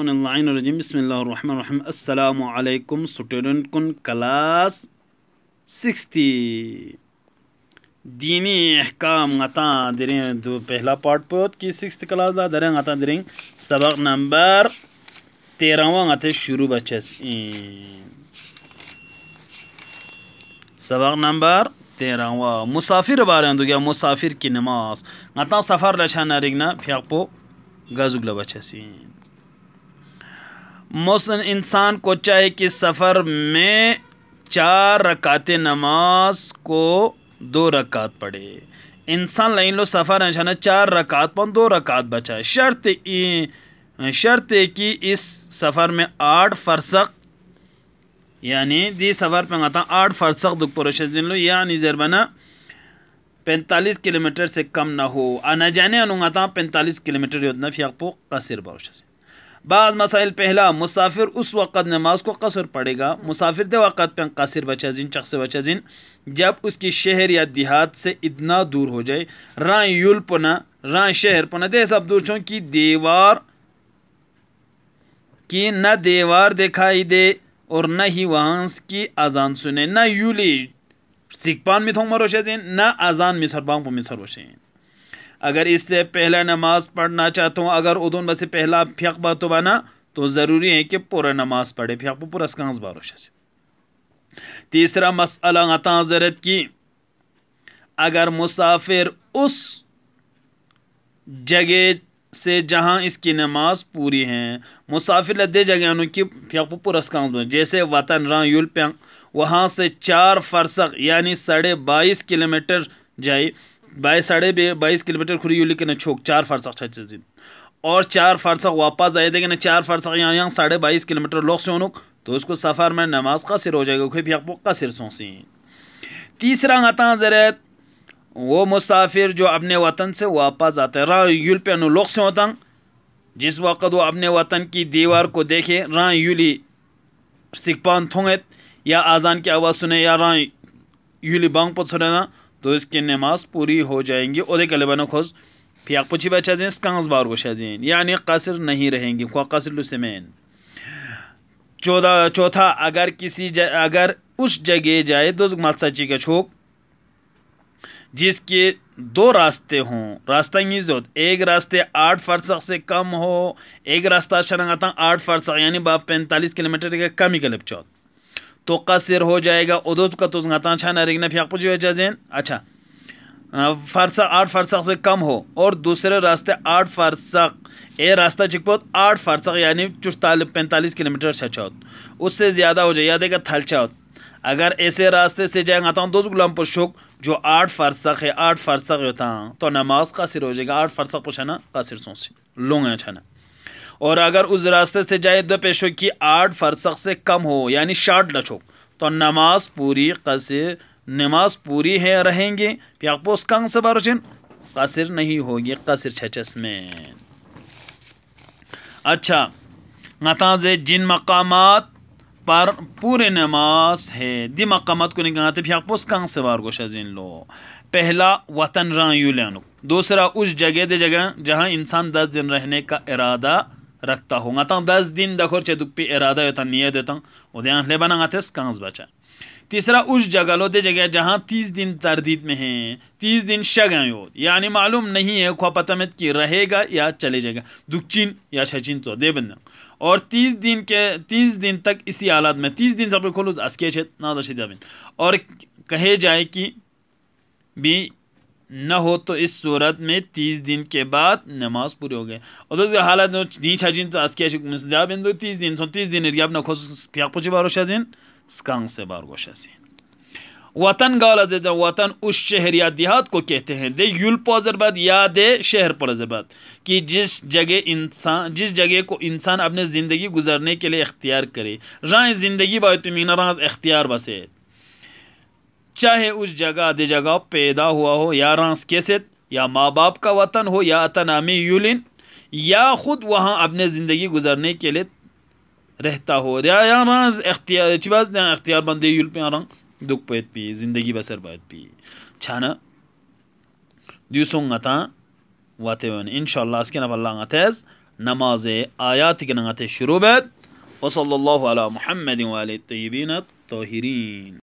اونلائن رجیم بسم الله الرحمن الرحيم السلام عليكم سٹوڈنٹ كن کلاس 60 ديني احكام غطا درین دو پہلا پارٹ پوت کی 60 کلاس دا درین غطا درین سبق نمبر تیرہ وان غطا شروع بچس سبق نمبر تیرہ وان مسافر بارین دو گیا مسافر کی نماز غطا سفر لچھا نارگنا پھیاق پو گزگل بچسین मौसन इंसान को चाहे कि सफ़र में चार रकात नमाज को दो रकात पढ़े इंसान लाइन लो सफ़र निशाना चार रकात पर दो रकात बचाए शर्त शर्त कि इस सफ़र में आठ फरसक यानी दी सफ़र पर आता आठ फरसक दुख पुरुष जिन लो यानी जरबाना पैंतालीस किलोमीटर से कम ना हो आना जाने अनुगाता पैंतालीस किलोमीटर योजना फिर आपको कसर से बाज़ मसाइल पहला मुसाफिर उस वक़्त नमाज को कसर पड़ेगा मुसाफिर दे वक़्त पे कसर बचा जिन शख्स बचा जिन जब उसकी शहर या देहात से इतना दूर हो जाए राय युल पुना राय शहर पुना दे सब दूर चो कि दीवार की न दीवार दिखाई दे और न ही वहाँ की अजान सुने न यूली सिकपान मिथों मरोशे न अजान मिसर बांग मिसर वशेन अगर इससे पहले नमाज़ पढ़ना चाहता हूँ अगर उदन बस पहला बात बना तो ज़रूरी है कि पूरा नमाज पढ़े फ्यक पूरा कांस बारोश से तीसरा मसला जरत की अगर मुसाफिर उस जगह से जहाँ इसकी नमाज पूरी है मुसाफिर लद्दे जगह की फ्यक पूरा कांस जैसे वतन रहा यूल प्यांग वहाँ से चार फरसक यानी साढ़े बाईस किलोमीटर जाए बाईस साढ़े बे बाईस किलोमीटर खुरी यूली के छोक चार फरसक छचिन अच्छा और चार फारसा वापस आए देखे चार फरसक यहाँ यहाँ साढ़े बाईस किलोमीटर लोग से उनक तो उसको सफ़र में नमाज कसर हो जाएगा खुब यकबो कसर सोसी तीसरा आता जरत वो मुसाफिर जो अपने वतन से वापस आते हैं रहा यूल पे लोग से होता जिस वक्त वो अपने वतन की दीवार को देखे रहा यूली सिकपान थोंगेत या आज़ान की आवाज़ सुने या रहा यूली बांग पत सुने ना तो इसकी नमाज पूरी हो जाएंगी और कलबन खोज फिया पुछी बचा जें कांस बार गुशा जें यानी कसर नहीं रहेंगी खुआ कसर लुसमैन चौदह चौथा अगर किसी ज, अगर उस जगह जाए तो मातसाची का छोक जिसके दो रास्ते हों रास्ता जो एक रास्ते आठ फरसक से कम हो एक रास्ता लगाता अच्छा आठ फरसक यानी बाप पैंतालीस किलोमीटर के कम ही गलब चौथ तो कसर हो जाएगा उदुद का तुजगाता छा नरिगना फ्याक वजह जैन अच्छा, अच्छा फरसा आठ फरसक से कम हो और दूसरे रास्ते आठ फरसक ए रास्ता चिक पोत आठ फरसक यानी चुस्तालीस पैंतालीस किलोमीटर से चौथ उससे ज़्यादा हो जाए याद है थल चौथ अगर ऐसे रास्ते से जाएंगे आता हूँ दो गुलाम पुशुक जो आठ फरसक है आठ फरसक होता तो नमाज का सिर हो जाएगा आठ फरसक पुछाना का सिर सोच लूँगा अच्छा छाना और अगर उस रास्ते से जाए दो तो पेशों की आठ फरसक से कम हो यानी शार्ट लचो तो नमाज पूरी कसर नमाज पूरी है रहेंगे प्यापोस कंग से बरचन कसर नहीं होगी कसर छचस में अच्छा नताज जिन मकाम पर पूरे नमाज है दि मकाम को निकाते प्यापोस कंग से बार गोश जिन लो पहला वतन रायूलैन दूसरा उस जगह दे जगह जहाँ इंसान दस दिन रहने का इरादा रखता हूँ अतं दस दिन दखोर चे दुप्पी इरादा होता नियत होता उदयान ले बना थे कांस बचा तीसरा उस जगह लो दे जगह जहाँ तीस दिन तरदीद में है तीस दिन शगन हो यानी मालूम नहीं है ख्वा पतमत कि रहेगा या चले जाएगा दुखचिन या शचिन तो दे बंदा और तीस दिन के तीस दिन तक इसी हालात में तीस दिन सब खोलो असके छे ना दशे और कहे जाए कि भी न हो तो इस सूरत में तीस दिन के बाद नमाज पूरी हो गई अदोज हालत नीच हजिन तो आज क्या तीस दिन सो तीस दिन रियाब नखो फियाक पुची बारोश हजिन स्कांग से बारगोश हजिन वतन गाल वतन उस शहर या देहात को कहते हैं दे युल पोजरबाद या दे शहर पोजरबाद कि जिस जगह इंसान जिस जगह को इंसान अपने ज़िंदगी गुजारने के लिए इख्तियार करे राय ज़िंदगी बातमीना राज इख्तियार बसे चाहे उस जगह दे जगह पैदा हुआ हो या रंस कैसे या माँ बाप का वतन हो या तनामी यूलिन या ख़ुद वहाँ अपने ज़िंदगी गुजारने के लिए रहता हो या रंस अख्तियार अख्तियार बंदे यूल पे रंग दुख पैत पी ज़िंदगी बसर पैत पी छाना दिवसों वाते वन इनशाला इसके नल्ला नमाज आयात के नगते शुरू बैत वसल महमदिन वाल तयबीन तोहरीन